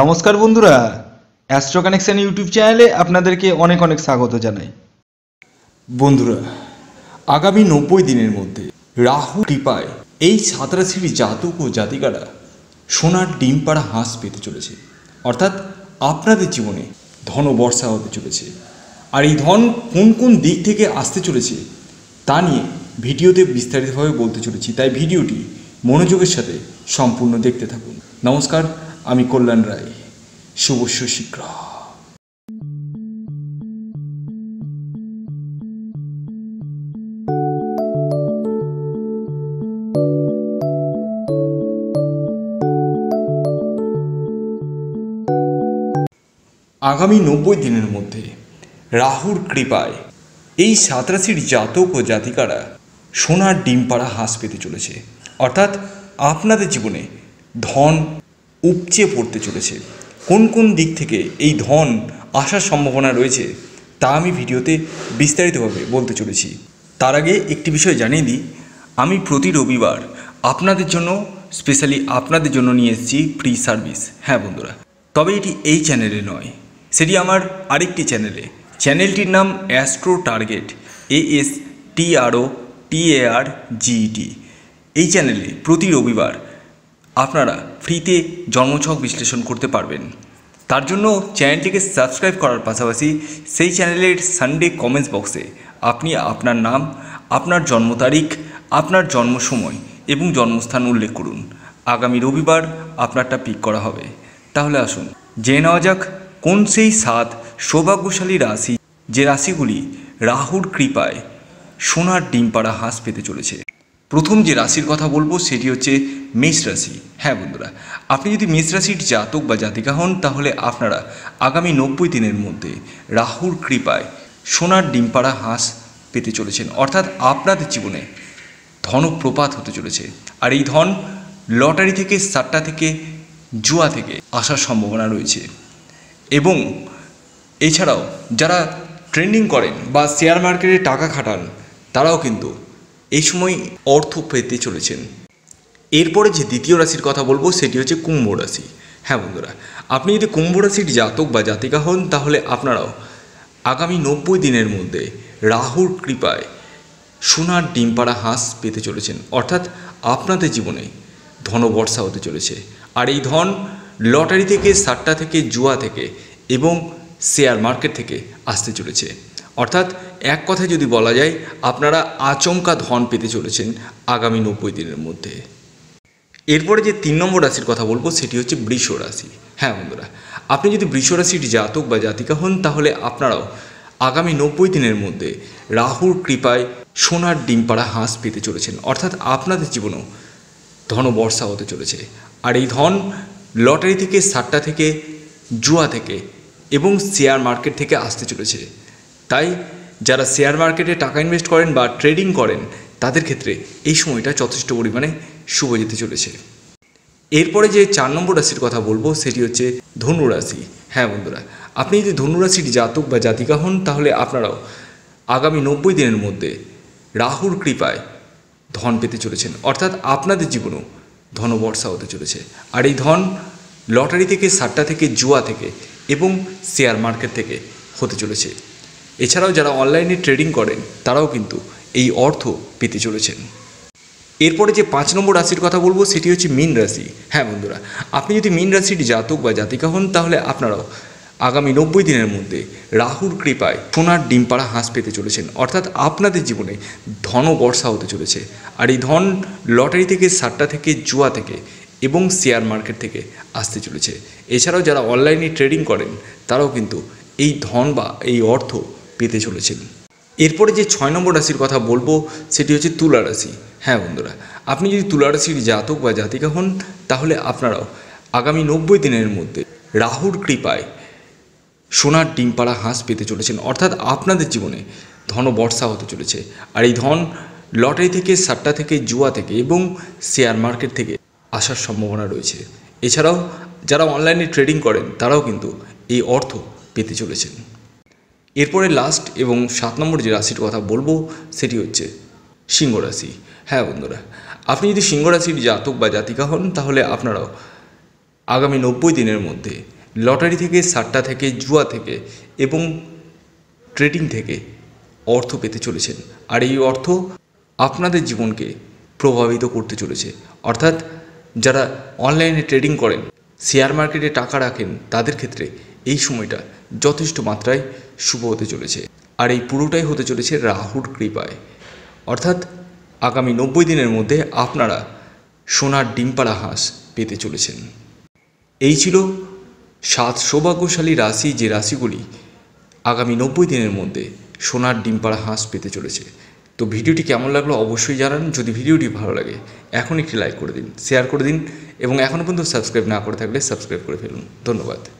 নমস্কার বন্ধুরা astro connection YouTube চ্যানেলে আপনাদেরকে অনেক অনেক স্বাগত জানাই বন্ধুরা আগামী নব্বই দিনের মধ্যে রাহু কৃপায় এই সাত জাতক ও জাতিকারা সোনার ডিম পাড়া হাঁস পেতে চলেছে অর্থাৎ আপনাদের জীবনে ধন বর্ষা হতে চলেছে আর এই ধন কোন কোন দিক থেকে আসতে চলেছে তা নিয়ে ভিডিওতে বিস্তারিতভাবে বলতে চলেছি তাই ভিডিওটি মনোযোগের সাথে সম্পূর্ণ দেখতে থাকুন নমস্কার আমি কল্যাণ রায় শুভ সুশীগ্রহ আগামী নব্বই দিনের মধ্যে রাহুর কৃপায় এই সাঁতরাশির জাতক ও জাতিকারা সোনার ডিম পাড়া হাঁস পেতে চলেছে অর্থাৎ আপনাদের জীবনে ধন উপচে পড়তে চলেছে কোন কোন দিক থেকে এই ধন আসার সম্ভাবনা রয়েছে তা আমি ভিডিওতে বিস্তারিতভাবে বলতে চলেছি তার আগে একটি বিষয় জানিয়ে দিই আমি প্রতি রবিবার আপনাদের জন্য স্পেশালি আপনাদের জন্য নিয়ে এসেছি ফ্রি সার্ভিস হ্যাঁ বন্ধুরা তবে এটি এই চ্যানেলে নয় সেটি আমার আরেকটি চ্যানেলে চ্যানেলটির নাম astro target A S T আরও টি এ আর জিইটি এই চ্যানেলে প্রতি রবিবার আপনারা ফ্রিতে জন্মছক বিশ্লেষণ করতে পারবেন তার জন্য চ্যানেলটিকে সাবস্ক্রাইব করার পাশাপাশি সেই চ্যানেলের সানডে কমেন্টস বক্সে আপনি আপনার নাম আপনার জন্ম তারিখ আপনার জন্ম সময় এবং জন্মস্থান উল্লেখ করুন আগামী রবিবার আপনারটা পিক করা হবে তাহলে আসুন জেনে নেওয়া যাক কোন সেই সাত সৌভাগ্যশালী রাশি যে রাশিগুলি রাহুর কৃপায় সোনার ডিম পাড়া হাঁস পেতে চলেছে প্রথম যে রাশির কথা বলবো সেটি হচ্ছে মেষ রাশি হ্যাঁ বন্ধুরা আপনি যদি মেষ রাশির জাতক বা জাতিকা হন তাহলে আপনারা আগামী নব্বই দিনের মধ্যে রাহুর কৃপায় সোনার ডিমপাড়া হাঁস পেতে চলেছেন অর্থাৎ আপনাদের জীবনে ধনপ্রপাত হতে চলেছে আর এই ধন লটারি থেকে সাট্টা থেকে জুয়া থেকে আসার সম্ভাবনা রয়েছে এবং এছাড়াও যারা ট্রেন্ডিং করেন বা শেয়ার মার্কেটে টাকা খাটান তারাও কিন্তু এই সময় অর্থ পেতে চলেছেন এরপরে যে দ্বিতীয় রাশির কথা বলবো সেটি হচ্ছে কুম্ভ রাশি হ্যাঁ বন্ধুরা আপনি যদি কুম্ভ রাশির জাতক বা জাতিকা হন তাহলে আপনারাও আগামী নব্বই দিনের মধ্যে রাহুর কৃপায় সোনার ডিম পাড়া হাঁস পেতে চলেছেন অর্থাৎ আপনাদের জীবনে ধনবর্ষা হতে চলেছে আর এই ধন লটারি থেকে সাট্টা থেকে জুয়া থেকে এবং শেয়ার মার্কেট থেকে আসতে চলেছে অর্থাৎ এক কথায় যদি বলা যায় আপনারা আচমকা ধন পেতে চলেছেন আগামী নব্বই দিনের মধ্যে এরপরে যে তিন নম্বর রাশির কথা বলবো সেটি হচ্ছে বৃষ রাশি হ্যাঁ বন্ধুরা আপনি যদি বৃষ রাশির জাতক বা জাতিকা হন তাহলে আপনারাও আগামী নব্বই দিনের মধ্যে রাহুর কৃপায় সোনার ডিম পাড়া হাঁস পেতে চলেছেন অর্থাৎ আপনাদের জীবনেও ধন বর্ষা হতে চলেছে আর এই ধন লটারি থেকে সাট্টা থেকে জুয়া থেকে এবং শেয়ার মার্কেট থেকে আসতে চলেছে তাই যারা শেয়ার মার্কেটে টাকা ইনভেস্ট করেন বা ট্রেডিং করেন তাদের ক্ষেত্রে এই সময়টা যথেষ্ট পরিমাণে শুভ যেতে চলেছে এরপরে যে চার নম্বর রাশির কথা বলবো সেটি হচ্ছে ধনুরাশি হ্যাঁ বন্ধুরা আপনি যদি ধনুরাশির জাতক বা জাতিকা হন তাহলে আপনারাও আগামী নব্বই দিনের মধ্যে রাহুর কৃপায় ধন পেতে চলেছেন অর্থাৎ আপনাদের জীবনেও ধনবর্ষা হতে চলেছে আর এই ধন লটারি থেকে সাট্টা থেকে জুয়া থেকে এবং শেয়ার মার্কেট থেকে হতে চলেছে এছাড়াও যারা অনলাইনে ট্রেডিং করেন তারাও কিন্তু এই অর্থ পেতে চলেছেন এরপরে যে পাঁচ নম্বর রাশির কথা বলবো সেটি হচ্ছে মিন রাশি হ্যাঁ বন্ধুরা আপনি যদি মিন রাশির জাতক বা জাতিকা হন তাহলে আপনারাও আগামী নব্বই দিনের মধ্যে রাহুর কৃপায় সোনার ডিম পাড়া হাঁস পেতে চলেছেন অর্থাৎ আপনাদের জীবনে ধন বর্ষা হতে চলেছে আর এই ধন লটারি থেকে সাট্টা থেকে জুয়া থেকে এবং শেয়ার মার্কেট থেকে আসতে চলেছে এছাড়াও যারা অনলাইনে ট্রেডিং করেন তারাও কিন্তু এই ধন বা এই অর্থ পেতে চলেছেন এরপরে যে ছয় নম্বর রাশির কথা বলবো সেটি হচ্ছে তুলা রাশি হ্যাঁ বন্ধুরা আপনি যদি তুলা রাশির জাতক বা জাতিকা হন তাহলে আপনারাও আগামী নব্বই দিনের মধ্যে রাহুর কৃপায় সোনার ডিম পাড়া হাঁস পেতে চলেছেন অর্থাৎ আপনাদের জীবনে ধন বর্ষা হতে চলেছে আর এই ধন লটারি থেকে সাট্টা থেকে জুয়া থেকে এবং শেয়ার মার্কেট থেকে আসার সম্ভাবনা রয়েছে এছাড়াও যারা অনলাইনে ট্রেডিং করেন তারাও কিন্তু এই অর্থ পেতে চলেছেন এরপরে লাস্ট এবং সাত নম্বর যে রাশির কথা বলবো সেটি হচ্ছে সিংহ রাশি হ্যাঁ বন্ধুরা আপনি যদি সিংহ রাশির জাতক বা জাতিকা হন তাহলে আপনারাও আগামী নব্বই দিনের মধ্যে লটারি থেকে সাট্টা থেকে জুয়া থেকে এবং ট্রেডিং থেকে অর্থ পেতে চলেছেন আর এই অর্থ আপনাদের জীবনকে প্রভাবিত করতে চলেছে অর্থাৎ যারা অনলাইনে ট্রেডিং করেন শেয়ার মার্কেটে টাকা রাখেন তাদের ক্ষেত্রে এই সময়টা যথেষ্ট মাত্রায় শুভ হতে চলেছে আর এই পুরোটাই হতে চলেছে রাহুর কৃপায় অর্থাৎ আগামী নব্বই দিনের মধ্যে আপনারা সোনার ডিম্পারা হাঁস পেতে চলেছেন এই ছিল সাত সৌভাগ্যশালী রাশি যে রাশিগুলি আগামী নব্বই দিনের মধ্যে সোনার ডিম্পারা হাঁস পেতে চলেছে তো ভিডিওটি কেমন লাগলো অবশ্যই জানান যদি ভিডিওটি ভালো লাগে এখন একটি লাইক করে দিন শেয়ার করে দিন এবং এখনও পর্যন্ত সাবস্ক্রাইব না করে থাকলে সাবস্ক্রাইব করে ফেলুন ধন্যবাদ